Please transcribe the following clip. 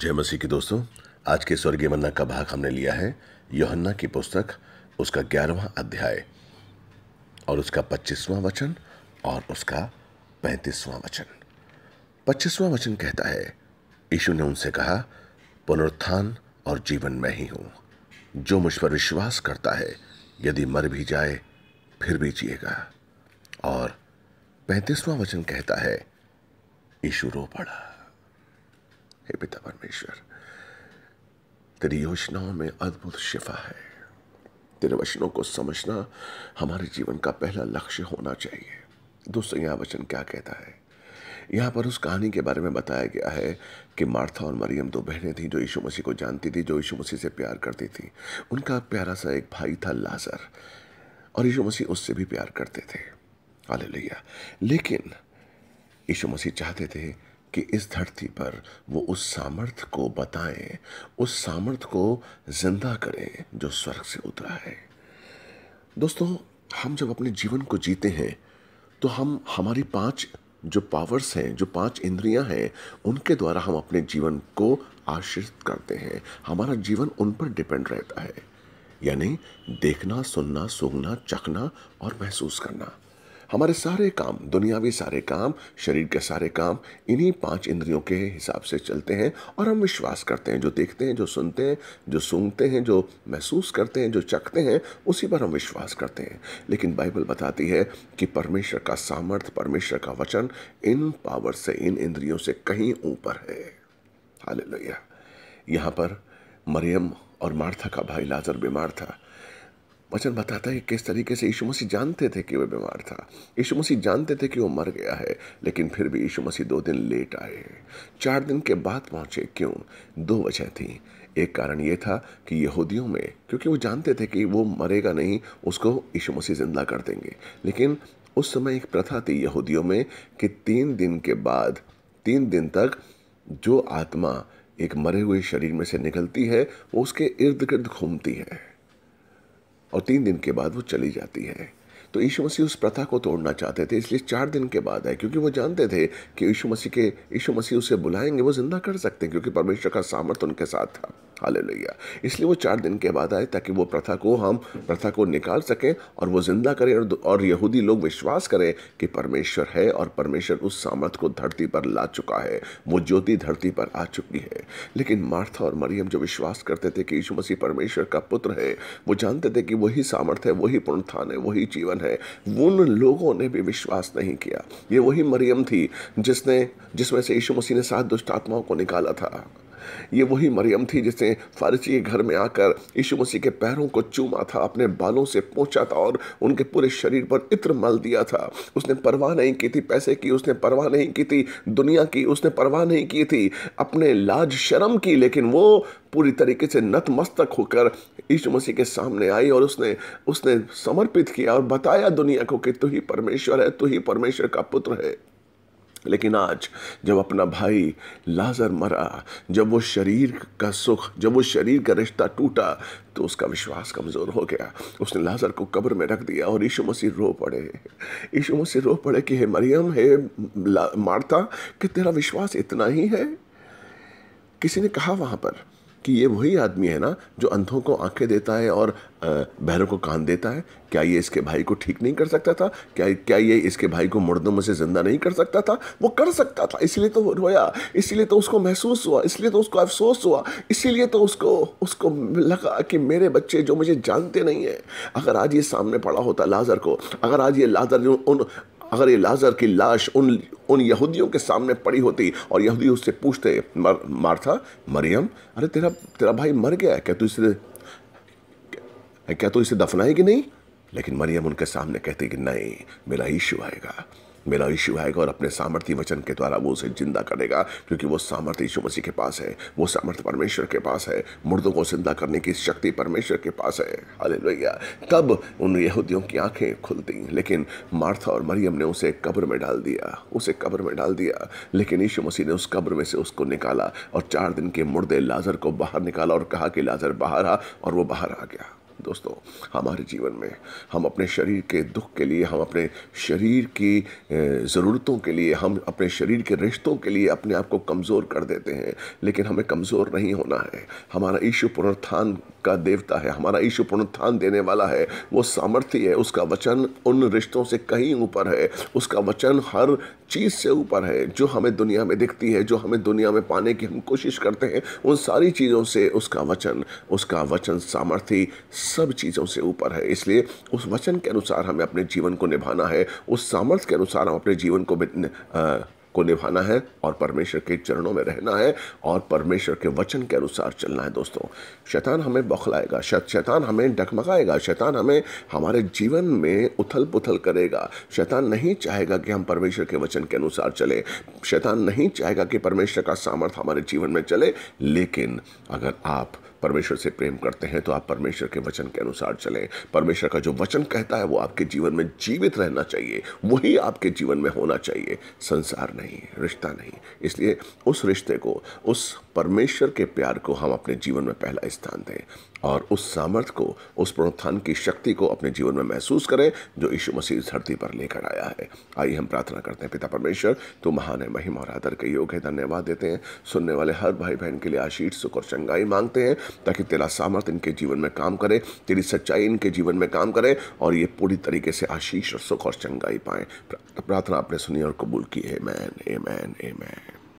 जय मसीह के दोस्तों आज के स्वर्गीय मन्ना का भाग हमने लिया है योहन्ना की पुस्तक उसका ग्यारहवा अध्याय और उसका पच्चीसवां वचन और उसका पैंतीसवां वचन पच्चीसवां वचन कहता है यीशु ने उनसे कहा पुनरुत्थान और जीवन मैं ही हूं जो मुझ पर विश्वास करता है यदि मर भी जाए फिर भी जिएगा और पैंतीसवां वचन कहता है यीशु रो पड़ा हे पिता परमेश्वर तेरी योजनाओं में अद्भुत शिफा है तेरे वचनों को समझना हमारे जीवन का पहला लक्ष्य होना चाहिए दोस्तों यह वचन क्या कहता है यहाँ पर उस कहानी के बारे में बताया गया है कि मार्था और मरियम दो बहनें थीं जो यीशु मसीह को जानती थी जो यीशु मसीह से प्यार करती थी उनका प्यारा सा एक भाई था लाजर और यीशु मसीह उससे भी प्यार करते थे हालेलुया लेकिन यीशु मसीह चाहते थे कि इस धरती पर वो उस सामर्थ्य को बताएं उस सामर्थ्य को जिंदा करें जो स्वर्ग से उतरा है दोस्तों हम जब अपने जीवन को जीते हैं तो हम हमारी पांच जो पावर्स हैं जो पांच इंद्रियां हैं उनके द्वारा हम अपने जीवन को आश्रित करते हैं हमारा जीवन उन पर डिपेंड रहता है यानी देखना सुनना सूंघना चखना और महसूस करना हमारे सारे काम दुनियावी सारे काम शरीर के सारे काम इन्हीं पांच इंद्रियों के हिसाब से चलते हैं और हम विश्वास करते हैं जो देखते हैं जो सुनते हैं जो सूंघते हैं जो महसूस करते हैं जो चखते हैं उसी पर हम विश्वास करते हैं लेकिन बाइबल बताती है कि परमेश्वर का सामर्थ्य परमेश्वर का वचन इन पावर से इन इंद्रियों से कहीं ऊपर है हाल यहाँ पर मरियम और मार्था का भाई लाजर बीमार था वचन बताता है कि किस तरीके से यीशु मसीह जानते थे कि वह बीमार था यीशु मसीह जानते थे कि वो मर गया है लेकिन फिर भी यीशु मसीह दो दिन लेट आए चार दिन के बाद पहुंचे क्यों दो वजह थी एक कारण ये था कि यहूदियों में क्योंकि वो जानते थे कि वो मरेगा नहीं उसको यीशु मसीह जिंदा कर देंगे लेकिन उस समय एक प्रथा थी यहूदियों में कि तीन दिन के बाद तीन दिन तक जो आत्मा एक मरे हुए शरीर में से निकलती है वो उसके इर्द गिर्द घूमती है और तीन दिन के बाद वो चली जाती है तो यीशु मसीह उस प्रथा को तोड़ना चाहते थे इसलिए चार दिन के बाद है क्योंकि वो जानते थे कि यीशु मसीह के यीशु मसीह उसे बुलाएंगे वो जिंदा कर सकते हैं क्योंकि परमेश्वर का सामर्थ्य उनके साथ था हाल इसलिए वो चार दिन के बाद आए ताकि वो प्रथा को हम प्रथा को निकाल सकें और वो जिंदा करें और, और यहूदी लोग विश्वास करें कि परमेश्वर है और परमेश्वर उस सामर्थ को धरती पर ला चुका है वो ज्योति धरती पर आ चुकी है लेकिन मार्था और मरियम जो विश्वास करते थे कि यीशु मसीह परमेश्वर का पुत्र है वो जानते थे कि वही सामर्थ्य है वही पुनर्थान है वही जीवन है है उन लोगों ने भी विश्वास नहीं किया ये वही मरियम थी जिसने जिसमें से यीशु मसीह ने सात दुष्ट आत्माओं को निकाला था ये वही मरियम थी जिसने फारसी के घर में आकर यीशु मसीह के पैरों को चूमा था अपने बालों से पहुँचा था और उनके पूरे शरीर पर इत्र मल दिया था उसने परवाह नहीं की थी पैसे की उसने परवाह नहीं की थी दुनिया की उसने परवाह नहीं की थी अपने लाज शर्म की लेकिन वो पूरी तरीके से नतमस्तक होकर यीशु मसीह के सामने आई और उसने उसने समर्पित किया और बताया दुनिया को कि तू ही परमेश्वर है तू ही परमेश्वर का पुत्र है लेकिन आज जब अपना भाई लाजर मरा जब वो शरीर का सुख जब वो शरीर का रिश्ता टूटा तो उसका विश्वास कमज़ोर हो गया उसने लाजर को कब्र में रख दिया और यीशु मसीह रो पड़े यीशु मसीह रो पड़े कि हे मरियम हे मारता कि तेरा विश्वास इतना ही है किसी ने कहा वहाँ पर कि ये वही आदमी है ना जो अंधों को आंखें देता है और बहरों को कान देता है क्या ये इसके भाई को ठीक नहीं कर सकता था क्या क्या ये इसके भाई को मुर्दों में से ज़िंदा नहीं कर सकता था वो कर सकता था इसलिए तो रोया इसीलिए तो उसको महसूस हुआ इसलिए तो उसको अफसोस हुआ इसीलिए तो उसको उसको लगा कि मेरे बच्चे जो मुझे जानते नहीं हैं अगर आज ये सामने पड़ा होता लाजर को अगर आज ये लाजर उन अगर ये लाजर की लाश उन उन यहूदियों के सामने पड़ी होती और यहूदी उससे पूछते मर, मारथा मरियम अरे तेरा तेरा भाई मर गया क्या तू इसे क्या तू इसे दफनाएगी नहीं लेकिन मरियम उनके सामने कहती कि नहीं मेरा यीशु आएगा मेरा यीशु आएगा और अपने सामर्थ्य वचन के द्वारा वो उसे जिंदा करेगा क्योंकि वो सामर्थ्य यीशु मसीह के पास है वो सामर्थ्य परमेश्वर के पास है मुर्दों को जिंदा करने की शक्ति परमेश्वर के पास है अरे तब उन यहूदियों की आंखें खुलती लेकिन मार्था और मरियम ने उसे कब्र में डाल दिया उसे कब्र में डाल दिया लेकिन यीशु मसीह ने उस कब्र में से उसको निकाला और चार दिन के मुर्दे लाजर को बाहर निकाला और कहा कि लाजर बाहर आ और वो बाहर आ गया दोस्तों हमारे जीवन में हम अपने शरीर के दुख के लिए हम अपने शरीर की ज़रूरतों के लिए हम अपने शरीर के रिश्तों के लिए अपने आप को कमज़ोर कर देते हैं लेकिन हमें कमज़ोर नहीं होना है हमारा ईशु पुनरुत्थान का देवता है हमारा ईशु पुनरुत्थान देने वाला है वो सामर्थ्य है उसका वचन उन रिश्तों से कहीं ऊपर है उसका वचन हर चीज़ से ऊपर है जो हमें दुनिया में दिखती है जो हमें दुनिया में पाने की हम कोशिश करते हैं उन सारी चीज़ों से उसका वचन उसका वचन सामर्थ्य सब चीज़ों से ऊपर है इसलिए उस वचन के अनुसार हमें अपने जीवन को निभाना है उस सामर्थ्य के अनुसार हम अपने जीवन को को निभाना है और परमेश्वर के चरणों में रहना है और परमेश्वर के वचन के अनुसार चलना है दोस्तों शैतान हमें बौखलाएगा शैतान हमें डकमगाएगा शैतान हमें हमारे जीवन में उथल पुथल करेगा शैतान नहीं चाहेगा कि हम परमेश्वर के वचन के अनुसार चले शैतान नहीं चाहेगा कि परमेश्वर का सामर्थ्य हमारे जीवन में चले लेकिन अगर आप परमेश्वर से प्रेम करते हैं तो आप परमेश्वर के वचन के अनुसार चलें परमेश्वर का जो वचन कहता है वो आपके जीवन में जीवित रहना चाहिए वही आपके जीवन में होना चाहिए संसार नहीं रिश्ता नहीं इसलिए उस रिश्ते को उस परमेश्वर के प्यार को हम अपने जीवन में पहला स्थान दें और उस सामर्थ्य को उस पुनरुत्थान की शक्ति को अपने जीवन में महसूस करें जो यीशु मसीह इस धरती पर लेकर आया है आइए हम प्रार्थना करते हैं पिता परमेश्वर तो महान है महिमा और आदर के योग है धन्यवाद देते हैं सुनने वाले हर भाई बहन के लिए आशीष सुख और चंगाई मांगते हैं ताकि तेरा सामर्थ्य इनके जीवन में काम करे तेरी सच्चाई इनके जीवन में काम करे और ये पूरी तरीके से आशीष और सुख और चंगाई पाएँ प्रार्थना आपने सुनी और कबूल की है man a man a man